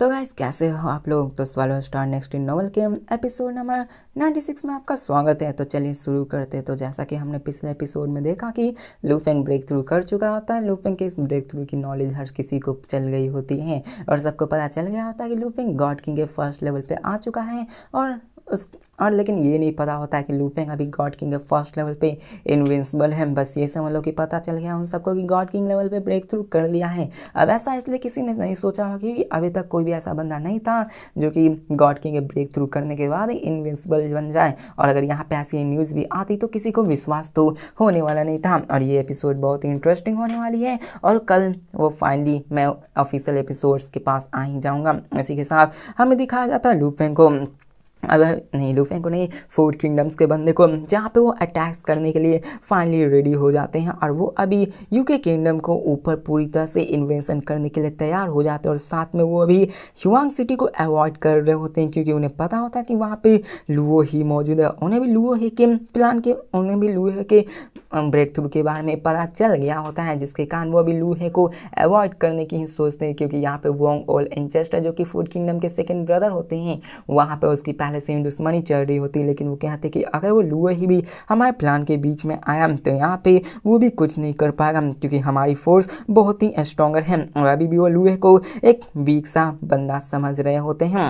तो गाइस कैसे हो आप लोग तो स्वालो स्टार नेक्स्ट इन नॉवल के एपिसोड नंबर 96 में आपका स्वागत है तो चलिए शुरू करते हैं तो जैसा कि हमने पिछले एपिसोड में देखा कि लूफेंग ब्रेक थ्रू कर चुका होता है लूफेंग के इस ब्रेक थ्रू की नॉलेज हर किसी को चल गई होती है और सबको पता चल गया होता है कि लूफेंग गॉड किंग के फर्स्ट लेवल पर आ चुका है और उस और लेकिन ये नहीं पता होता है कि लूपेंग अभी गॉड किंग के फर्स्ट लेवल पे इनविंसिबल है बस ये समझ लो कि पता चल गया उन सबको कि गॉड किंग लेवल पे ब्रेक थ्रू कर लिया है अब ऐसा इसलिए किसी ने नहीं सोचा होगा कि अभी तक कोई भी ऐसा बंदा नहीं था जो कि गॉड किंग के ब्रेक थ्रू करने के बाद इनविंसिबल बन जाए और अगर यहाँ पर ऐसी न्यूज़ भी आती तो किसी को विश्वास तो होने वाला नहीं था और ये एपिसोड बहुत ही इंटरेस्टिंग होने वाली है और कल वो फाइनली मैं ऑफिशियल एपिसोड्स के पास आ ही जाऊँगा इसी के साथ हमें दिखाया जाता है लूपेंग को अगर नहीं लूफे को नहीं फोर किंगडम्स के बंदे को जहाँ पे वो अटैक्स करने के लिए फाइनली रेडी हो जाते हैं और वो अभी यूके किंगडम को ऊपर पूरी तरह से इन्वेंशन करने के लिए तैयार हो जाते हैं और साथ में वो अभी ह्यूंग सिटी को अवॉइड कर रहे होते हैं क्योंकि उन्हें पता होता है कि वहाँ पे लुओ ही मौजूद है उन्हें भी लुओ ही के प्लान के उन्हें भी लुहे के ब्रेक थ्रू के बारे में पता चल गया होता है जिसके कारण वो अभी लूहे को अवॉइड करने की ही सोचते हैं क्योंकि यहाँ पर वोंग ओल एंचेस्टर जो कि फूड किंगडम के सेकेंड ब्रदर होते हैं वहाँ पर उसकी पहले से ही दुश्मनी चल रही होती लेकिन वो कहते कि अगर वो लुए ही भी हमारे प्लान के बीच में आया तो यहाँ पे वो भी कुछ नहीं कर पाएगा क्योंकि हमारी फोर्स बहुत ही स्ट्रॉगर है और अभी भी वो लुए को एक वीक सा बंदा समझ रहे होते हैं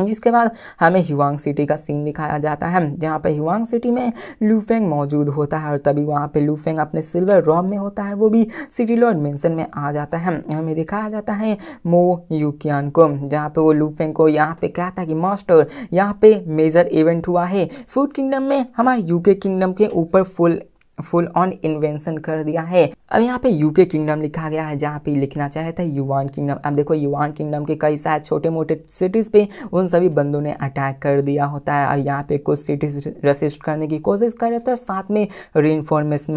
जिसके बाद हमें हिवांग सिटी का सीन दिखाया जाता है जहाँ पे हिवांग सिटी में लूफेंग मौजूद होता है और तभी वहाँ पे लूफेंग अपने सिल्वर रॉम में होता है वो भी सिटी लॉर्ड मेंशन में आ जाता है हमें दिखाया जाता है मो यूकियान को जहाँ पे वो लूफेंग को यहाँ पे कहता है कि मास्टर यहाँ पे मेजर इवेंट हुआ है फूड किंगडम में हमारे यूके किंगडम के ऊपर फुल फुल ऑन इन्वेंशन कर दिया है अब यहाँ पे यूके किंगडम लिखा गया है जहाँ पे लिखना चाहे था युवान किंगडम अब देखो युवान किंगडम के कई सारे छोटे मोटे सिटीज़ पे उन सभी बंदों ने अटैक कर दिया होता है और यहाँ पे कुछ सिटीज़ रसिस्ट करने की कोशिश कर रहे थे साथ में री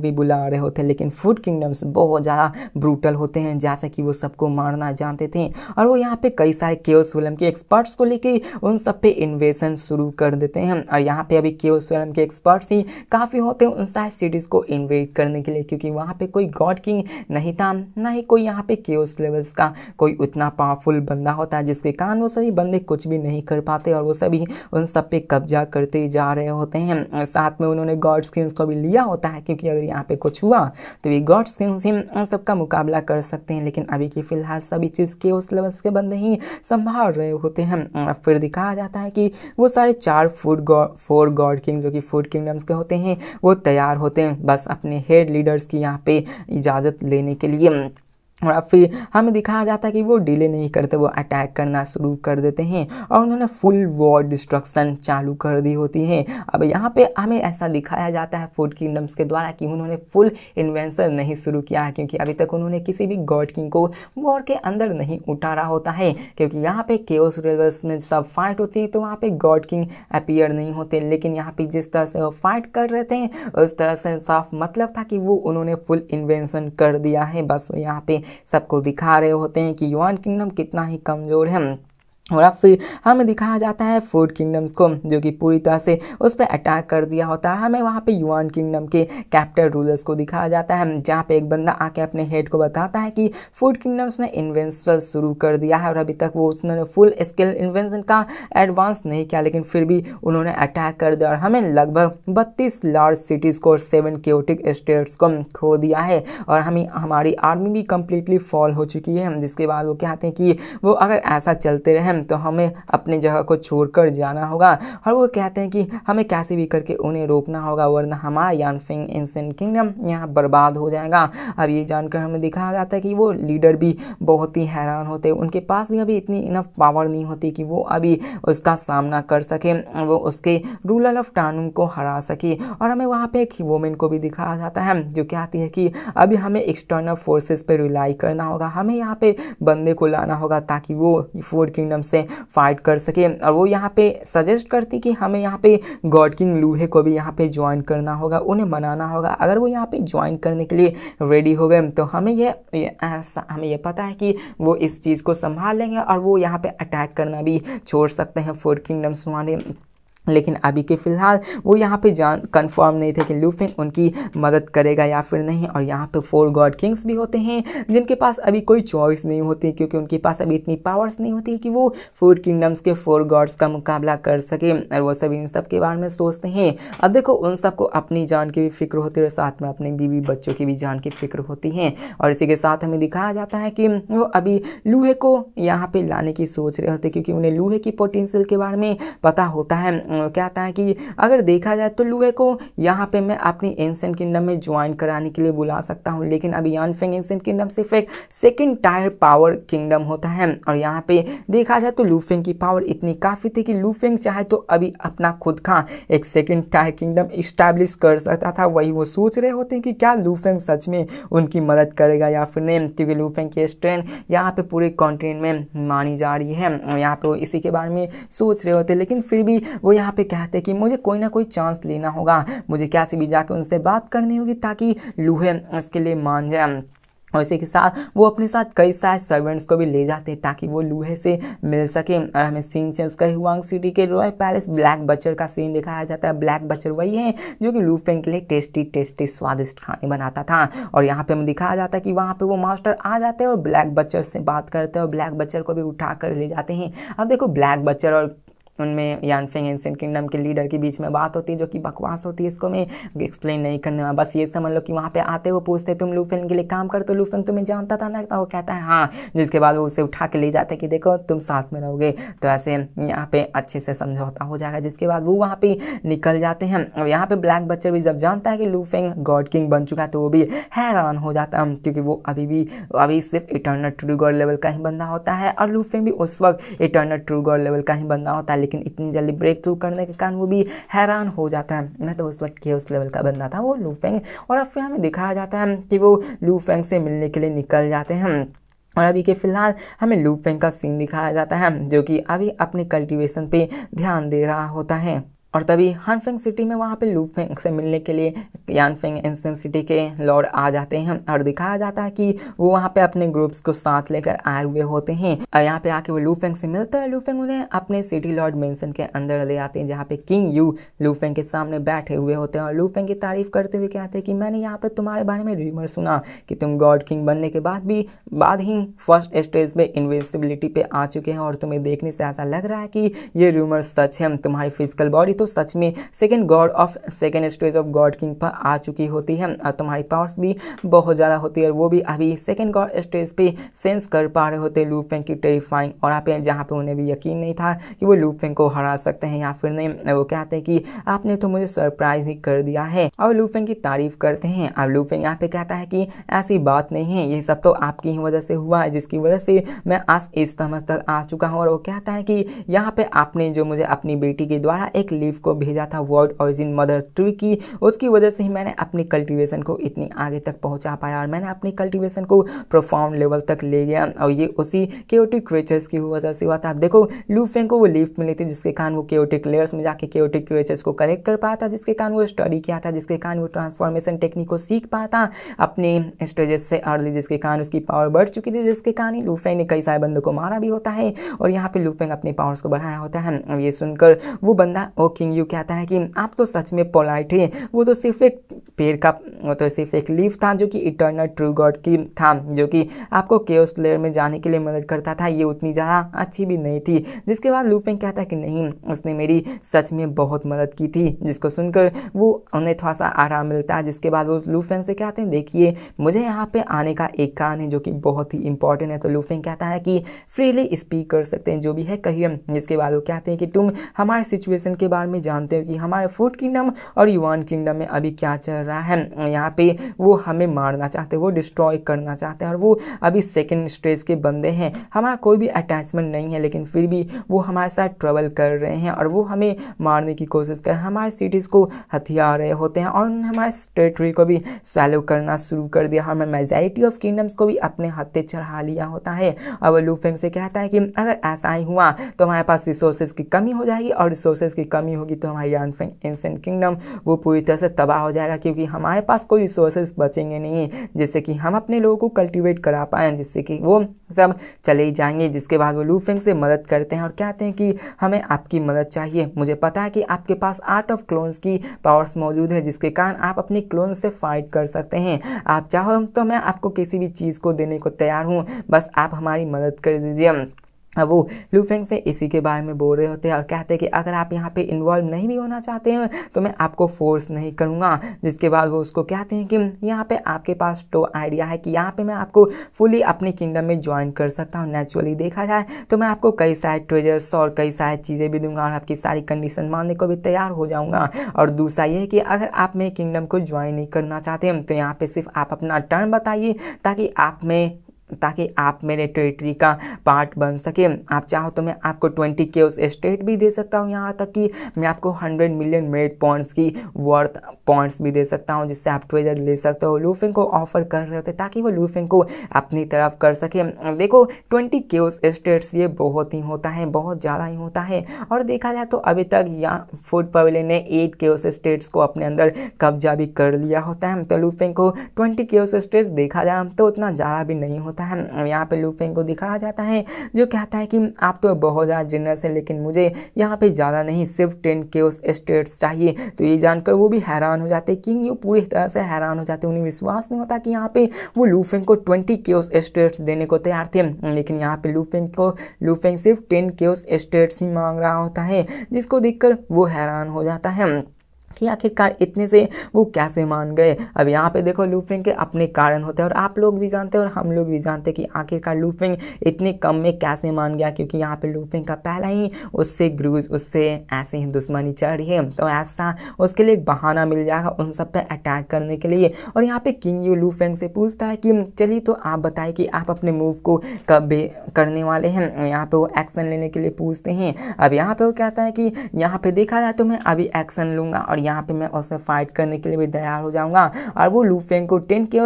भी बुला रहे होते हैं लेकिन फूड किंगडम्स बहुत ज़्यादा ब्रूटल होते हैं जैसा कि वो सबको मारना जानते थे और वो यहाँ पर कई सारे के वेलम के एक्सपर्ट्स को लेके उन सब पे इन्वेशन शुरू कर देते हैं और यहाँ पे अभी के वेलम के एक्सपर्ट्स ही काफ़ी होते हैं उन सारे कंट्रीज़ को इन्वेट करने के लिए क्योंकि वहाँ पे कोई गॉड किंग नहीं था ना ही कोई यहाँ पे केस लेवल्स का कोई उतना पावरफुल बंदा होता है जिसके कारण वो सभी बंदे कुछ भी नहीं कर पाते और वो सभी उन सब पे कब्जा करते जा रहे होते हैं साथ में उन्होंने गॉड्स किंग्स को भी लिया होता है क्योंकि अगर यहाँ पे कुछ हुआ तो ये गॉड्स किंग्स ही उन सबका मुकाबला कर सकते हैं लेकिन अभी की फ़िलहाल सभी चीज़ के लेवल्स के बंदे ही संभाल रहे होते हैं फिर दिखाया जाता है कि वो सारे चार फूड फोर गॉड किंग जो कि फूड किंगडम्स के होते हैं वो तैयार होते हैं बस अपने हेड लीडर्स की यहाँ पे इजाज़त लेने के लिए और फिर हमें दिखाया जाता है कि वो डिले नहीं करते वो अटैक करना शुरू कर देते हैं और उन्होंने फुल वॉर डिस्ट्रक्शन चालू कर दी होती है अब यहाँ पे हमें ऐसा दिखाया जाता है फूड किंगडम्स के द्वारा कि उन्होंने फुल इन्वेंशन नहीं शुरू किया है क्योंकि अभी तक उन्होंने किसी भी गॉड किंग को वॉर के अंदर नहीं उतारा होता है क्योंकि यहाँ पर केओस रेलवेस में सब फाइट होती है तो वहाँ पर गॉड किंग अपियर नहीं होते लेकिन यहाँ पर जिस तरह से वो फाइट कर रहे थे उस तरह से साफ मतलब था कि वो उन्होंने फुल इन्वेंशन कर दिया है बस यहाँ पर सबको दिखा रहे होते हैं कि युवान किंगडम कितना ही कमज़ोर है और अब फिर हमें दिखाया जाता है फूड किंगडम्स को जो कि पूरी तरह से उस पर अटैक कर दिया होता है हमें वहाँ पे युवान किंगडम के कैप्टन रूलर्स को दिखाया जाता है जहाँ पे एक बंदा आके अपने हेड को बताता है कि फूड किंगडम्स ने इन्वेंसल शुरू कर दिया है और अभी तक वो उसने फुल स्केल इन्वेंसन का एडवांस नहीं किया लेकिन फिर भी उन्होंने अटैक कर दिया और हमें लगभग बत्तीस लार्ज सिटीज़ को और सेवन क्योटिक स्टेट्स को खो दिया है और हमें हमारी आर्मी भी कम्प्लीटली फॉल हो चुकी है जिसके बाद वो कहते हैं कि वो अगर ऐसा चलते रहे तो हमें अपनी जगह को छोड़कर जाना होगा और वो कहते हैं कि हमें कैसे भी करके उन्हें रोकना होगा वरना हमारा फिंग इंसेंट किंगडम यहाँ बर्बाद हो जाएगा अब ये जानकर हमें दिखाया जाता है कि वो लीडर भी बहुत ही हैरान होते उनके पास भी अभी इतनी इनफ पावर नहीं होती कि वो अभी उसका सामना कर सके वो उसके रूलर ऑफ टानून को हरा सके और हमें वहाँ पे एक वोमेन को भी दिखाया जाता है जो कहती है कि अभी हमें एक्सटर्नल फोर्सेस पे रिलाई करना होगा हमें यहाँ पे बंदे को लाना होगा ताकि वो फोर किंगडम से फाइट कर सके और वो यहाँ पे सजेस्ट करती कि हमें यहाँ पे गॉड किंग लूहे को भी यहाँ पे ज्वाइन करना होगा उन्हें मनाना होगा अगर वो यहाँ पे ज्वाइन करने के लिए रेडी हो गए तो हमें यह हमें यह पता है कि वो इस चीज़ को संभाल लेंगे और वो यहाँ पर अटैक करना भी छोड़ सकते हैं फोर किंगडम्स वाले लेकिन अभी के फ़िलहाल वो यहाँ पे जान कंफर्म नहीं थे कि लूफिन उनकी मदद करेगा या फिर नहीं और यहाँ पे फोर गॉड किंग्स भी होते हैं जिनके पास अभी कोई चॉइस नहीं होती क्योंकि उनके पास अभी इतनी पावर्स नहीं होती कि वो फोर किंगडम्स के फोर गॉड्स का मुकाबला कर सके और वो सब इन सब के बारे में सोचते हैं अब देखो उन सबको अपनी जान की भी फिक्र होती है और साथ में अपने बीवी बच्चों की भी जान की फिक्र होती है और इसी के साथ हमें दिखाया जाता है कि वो अभी लूहे को यहाँ पर लाने की सोच रहे होते क्योंकि उन्हें लूहे की पोटेंशियल के बारे में पता होता है क्या आता है कि अगर देखा जाए तो लुए को यहाँ पे मैं अपनी एंसेंट किंगडम में ज्वाइन कराने के लिए बुला सकता हूँ लेकिन अभी यानफेंग एंसेंट किंगडम सिर्फ एक सेकेंड टायर पावर किंगडम होता है और यहाँ पे देखा जाए तो लूफेंग की पावर इतनी काफ़ी थी कि लूफेंग चाहे तो अभी अपना खुद का एक सेकेंड टायर किंगडम इस्टेब्लिश कर सकता था वही वो सोच रहे होते हैं कि क्या लूफेंग सच में उनकी मदद करेगा या फिर नहीं क्योंकि लूफेंग की स्ट्रेन यहाँ पर पूरे कॉन्टिनेंट में मानी जा रही है यहाँ पर वो इसी के बारे में सोच रहे होते लेकिन फिर भी वो यहाँ यहाँ पे कहते हैं कि मुझे कोई ना कोई चांस लेना होगा मुझे कैसे भी जाकर उनसे बात करनी होगी ताकि लूहे इसके लिए मान जाए और इसी के साथ वो अपने साथ कई सारे सर्वेंट्स को भी ले जाते हैं ताकि वो लूहे से मिल सके और हमें सीन चेंज कर हुआंग सिटी के रॉयल पैलेस ब्लैक बचर का सीन दिखाया जाता है ब्लैक बचर वही है जो कि लूफेंग के लिए टेस्टी टेस्टी स्वादिष्ट खाने बनाता था और यहाँ पे हमें दिखाया जाता है कि वहाँ पर वो मास्टर आ जाते हैं और ब्लैक बच्चर से बात करते हैं और ब्लैक बच्चर को भी उठा कर ले जाते हैं अब देखो ब्लैक बच्चर और उनमें यानफिंग एंशियन किंगडम के लीडर के बीच में बात होती है जो कि बकवास होती है इसको मैं एक्सप्लेन नहीं करने वाला बस ये समझ लो कि वहाँ पे आते हुए पूछते तुम लूफेन के लिए काम करते हो लूफेन तुम्हें जानता था ना वो कहता है हाँ जिसके बाद वो उसे उठा के ले जाते कि देखो तुम साथ में रहोगे तो ऐसे यहाँ पे अच्छे से समझौता हो जाएगा जिसके बाद वो वहाँ पर निकल जाते हैं और यहाँ पर ब्लैक बच्चा भी जब जानता है कि लूफेंग गॉड किंग बन चुका है तो वो भी हैरान हो जाता है क्योंकि वो अभी भी अभी सिर्फ इटर्नल ट्रू गॉड लेवल का ही बंदा होता है और लूफेंग भी उस वक्त इटर्नल ट्रू गॉड लेवल का ही बंदा होता है लेकिन इतनी जल्दी ब्रेक थ्रू करने के कारण वो भी हैरान हो जाता है मैं तो उस वक्त के उस लेवल का बंदा था वो लूफेंग और अब फिर हमें दिखाया जाता है कि वो लूफेंग से मिलने के लिए निकल जाते हैं और अभी के फ़िलहाल हमें लूफेंग का सीन दिखाया जाता है जो कि अभी अपने कल्टीवेशन पे ध्यान दे रहा होता है और तभी हानफेंग सिटी में वहाँ पे लूफेंग से मिलने के लिए यानफेंग एंसन सिटी के लॉर्ड आ जाते हैं और दिखाया जाता है कि वो वहाँ पे अपने ग्रुप्स को साथ लेकर आए हुए होते हैं और यहाँ पे आके वो लूफेंग से मिलता है लूफेंग उन्हें अपने सिटी लॉर्ड मेंसन के अंदर ले आते हैं जहाँ पे किंग यू लूफेंग के सामने बैठे हुए होते हैं और लूफेंग की तारीफ करते हुए कहते हैं कि मैंने यहाँ पर तुम्हारे बारे में रिमर सुना कि तुम गॉड किंग बनने के बाद भी बाद ही फर्स्ट स्टेज पर इन्विजिबिलिटी पे आ चुके हैं और तुम्हें देखने से ऐसा लग रहा है कि ये रूमर सच है तुम्हारी फिजिकल बॉडी तो सच में second god of second stage of god king पर आ चुकी होती है और तुम्हारी पावर्स भी बहुत ज़्यादा होती है और वो भी अभी सेकेंड गॉड स्टेज पे सेंस कर पा रहे होते लू लूपेन की टेरीफाइंग और आप जहाँ पे उन्हें भी यकीन नहीं था कि वो लू लूपेन को हरा सकते हैं या फिर नहीं वो कहते हैं कि आपने तो मुझे सरप्राइज ही कर दिया है और लू लूपेन की तारीफ करते हैं और लू लूपेन यहाँ पे कहता है कि ऐसी बात नहीं है ये सब तो आपकी ही वजह से हुआ है जिसकी वजह से मैं आज इस समझ तक आ चुका हूँ और वो कहता है कि यहाँ पे आपने जो मुझे अपनी बेटी के द्वारा एक लीव को भेजा था वर्ल्ड ऑरिजिन मदर ट्री की उसकी वजह से ही मैंने अपनी कल्टिवेशन को इतनी आगे तक पहुंचा पाया और मैंने अपनी कल्टिवेशन को प्रोफाउंड लेवल तक ले गया और ये उसी केओटिक क्रेचर्स की वजह से हुआ था आप देखो लूफेंग को वो लीफ मिली थी जिसके कारण वो केओटिक लेयर्स में जाके केओटिक क्रेचर्स को कलेक्ट कर पाया था जिसके कारण वो स्टडी किया था जिसके कारण वो ट्रांसफॉर्मेशन टेक्निक को सीख पाया था अपने स्टेजेस से अर्ली जिसके कारण उसकी पावर बढ़ चुकी थी जिसके कारण लूफेंग ने कई सारे बंदों को मारा भी होता है और यहाँ पर लूफेंग अपने पावर्स को बढ़ाया होता है ये सुनकर वो बंदा वो किंग यू कहता है कि आप तो सच में पोलाइट हैं वो तो सिर्फ एक पेड़ का वो तो सिर्फ एक लीव था जो कि इटर्नल ट्रू गॉड की था जो कि आपको केयस लेयर में जाने के लिए मदद करता था ये उतनी ज़्यादा अच्छी भी नहीं थी जिसके बाद लूपेन कहता है कि नहीं उसने मेरी सच में बहुत मदद की थी जिसको सुनकर वो उन्हें थोड़ा सा आराम मिलता है जिसके बाद वो लूफेन से कहते हैं देखिए मुझे यहाँ पे आने का एक कारण है जो कि बहुत ही इंपॉर्टेंट है तो लूफेंग कहता है कि फ्रीली स्पीक कर सकते हैं जो भी है कहिए जिसके बाद वो कहते हैं कि तुम हमारे सिचुएशन के बारे बारे में जानते हैं कि हमारे फूड किंगडम और युवान किंगडम में अभी क्या चल रहा है यहाँ पे वो हमें मारना चाहते हैं वो डिस्ट्रॉय करना चाहते हैं और वो अभी सेकेंड स्टेज के बंदे हैं हमारा कोई भी अटैचमेंट नहीं है लेकिन फिर भी वो हमारे साथ ट्रेवल कर रहे हैं और वो हमें मारने की कोशिश कर हमारे सिटीज़ को हथियार रहे होते हैं और हमारे टेरेटरी को भी सैलो करना शुरू कर दिया हमारे मेजॉरिटी ऑफ किंगडम्स को भी अपने हत्थे चढ़ा लिया होता है और वो लूफेंग से कहता है कि अगर ऐसा ही हुआ तो हमारे पास रिसोर्सेज की कमी हो जाएगी और रिसोर्सेज की कमी नहीं होगी तो हमारी एंसेंट किंगडम वो पूरी तरह से तबाह हो जाएगा क्योंकि हमारे पास कोई रिसोर्सेज बचेंगे नहीं जिससे कि हम अपने लोगों को कल्टिवेट करा पाएँ जिससे कि वो सब चले ही जाएंगे जिसके बाद वो लूफिंग से मदद करते हैं और कहते हैं कि हमें आपकी मदद चाहिए मुझे पता है कि आपके पास आर्ट ऑफ क्लोन्स की पावर्स मौजूद है जिसके कारण आप अपनी क्लोन से फाइट कर सकते हैं आप चाहो तो मैं आपको किसी भी चीज़ को देने को तैयार हूँ बस आप हमारी मदद कर दीजिए वो लूफेंग से इसी के बारे में बोल रहे होते हैं और कहते हैं कि अगर आप यहाँ पे इन्वॉल्व नहीं भी होना चाहते हैं तो मैं आपको फोर्स नहीं करूँगा जिसके बाद वो उसको कहते हैं कि यहाँ पे आपके पास तो आइडिया है कि यहाँ पे मैं आपको फुली अपने किंगडम में ज्वाइन कर सकता हूँ नेचुरली देखा जाए तो मैं आपको कई सारे ट्रेजर्स और कई सारी चीज़ें भी दूंगा और आपकी सारी कंडीशन मानने को भी तैयार हो जाऊँगा और दूसरा ये है कि अगर आप मेरे किंगडम को ज्वाइन नहीं करना चाहते तो यहाँ पर सिर्फ आप अपना टर्न बताइए ताकि आप में ताकि आप मेरे टेरिटरी का पार्ट बन सके आप चाहो तो मैं आपको ट्वेंटी के उस स्टेट भी दे सकता हूँ यहाँ तक कि मैं आपको हंड्रेड मिलियन मेरिट पॉइंट्स की वर्थ पॉइंट्स भी दे सकता हूँ जिससे आप ट्रेजर ले सकते हो लूफिंग को ऑफर कर रहे होते ताकि वो लूफिंग को अपनी तरफ कर सके देखो ट्वेंटी के उस स्टेट्स ये बहुत ही होता है बहुत ज़्यादा ही होता है और देखा जाए तो अभी तक यहाँ फूड पवेले ने एट के उस स्टेट्स को अपने अंदर कब्जा भी कर लिया होता है तो लूफिंग को ट्वेंटी के उस स्टेट्स देखा जाए तो उतना ज़्यादा भी नहीं होता होता है यहाँ पे लूफेंग को दिखाया जाता है जो कहता है कि आप तो बहुत ज़्यादा जनरस है लेकिन मुझे यहाँ पे ज़्यादा नहीं सिर्फ टेन के उस स्टेट्स चाहिए तो ये जानकर वो भी हैरान हो जाते किंग यू पूरी तरह से हैरान हो जाते उन्हें विश्वास नहीं होता कि यहाँ पर वो लूफेंग को ट्वेंटी के उस स्टेट्स देने को तैयार थे लेकिन यहाँ पर लूफेंग को लूफेंग सिर्फ टेन के उस स्टेट्स ही मांग रहा होता है जिसको देख वो हैरान हो जाता है कि आखिरकार इतने से वो कैसे मान गए अब यहाँ पे देखो लूफिंग के अपने कारण होते हैं और आप लोग भी जानते हैं और हम लोग भी जानते हैं कि आखिरकार लूफिंग इतने कम में कैसे मान गया क्योंकि यहाँ पे लूफिंग का पहला ही उससे ग्रूज उससे ऐसे ही दुश्मनी चढ़ रही है तो ऐसा उसके लिए एक बहाना मिल जाएगा उन सब पर अटैक करने के लिए और यहाँ पर किंग यू लूफेंग से पूछता है कि चलिए तो आप बताए कि आप अपने मूव को कब करने वाले हैं यहाँ पर वो एक्शन लेने के लिए पूछते हैं अब यहाँ पर वो कहता है कि यहाँ पर देखा जाए तो मैं अभी एक्शन लूँगा और यहाँ पे मैं उससे फाइट करने के लिए भी तैयार हो जाऊँगा और वो लूफेंग को टेन के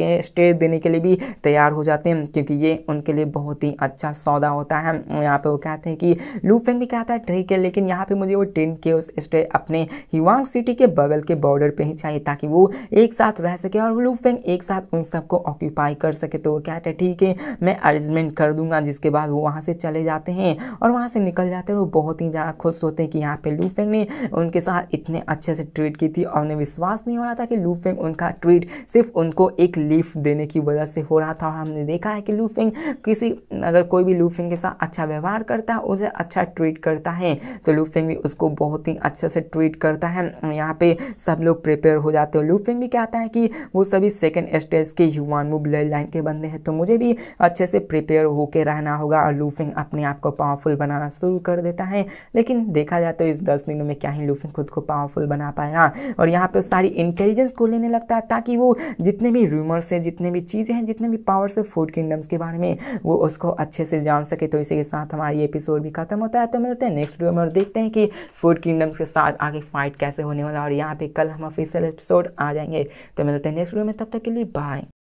के स्टेज देने के लिए भी तैयार हो जाते हैं क्योंकि ये उनके लिए बहुत ही अच्छा सौदा होता है यहाँ पे वो कहते हैं कि लूफेंग भी कहता है ठीक है लेकिन यहाँ पे मुझे वो टेन के उस स्टेज अपने हिवांग सिटी के बगल के बॉर्डर पे ही चाहिए ताकि वो एक साथ रह सके और लूफेंग एक साथ उन सबको ऑक्यूपाई कर सके तो वो कहते हैं ठीक है मैं अरेंजमेंट कर दूंगा जिसके बाद वो वहाँ से चले जाते हैं और वहाँ से निकल जाते हैं वो बहुत ही ज़्यादा खुश होते हैं कि यहाँ पर लूफेंग ने उनके साथ इतने अच्छे से ट्रीट की थी और उन्हें विश्वास नहीं हो रहा था कि लूफेंग उनका ट्रीट सिर्फ उनको एक लीफ देने की वजह से हो रहा था और हमने देखा है कि लूफिंग किसी अगर कोई भी लूफिंग के साथ अच्छा व्यवहार करता है उसे अच्छा ट्रीट करता है तो लूफिंग भी उसको बहुत ही अच्छे से ट्रीट करता है यहाँ पे सब लोग प्रिपेयर हो जाते हैं लूफिंग भी कहता है कि वो सभी सेकेंड स्टेज के ह्यूमानमू ब्लड लाइन के बंदे हैं तो मुझे भी अच्छे से प्रिपेयर होकर रहना होगा और लूफिंग अपने आप को पावरफुल बनाना शुरू कर देता है लेकिन देखा जाए तो इस दस दिनों में क्या ही लूफिंग खुद को पावरफुल बना पाया और यहाँ पर सारी इंटेलिजेंस को लेने लगता है ताकि वो जितने भी रूम कॉमर्स से जितने भी चीज़ें हैं जितने भी पावर्स है फूड किंगडम्स के बारे में वो उसको अच्छे से जान सके तो इसी के साथ हमारा ये एपिसोड भी खत्म होता है तो मिलते हैं नेक्स्ट वीडियो में और देखते हैं कि फूड किंगडम्स के साथ आगे फाइट कैसे होने वाला और यहाँ पर कल हम ऑफिसियल एपिसोड आ जाएंगे तो मिलते हैं नेक्स्ट वीडियो में तब तक के लिए बाय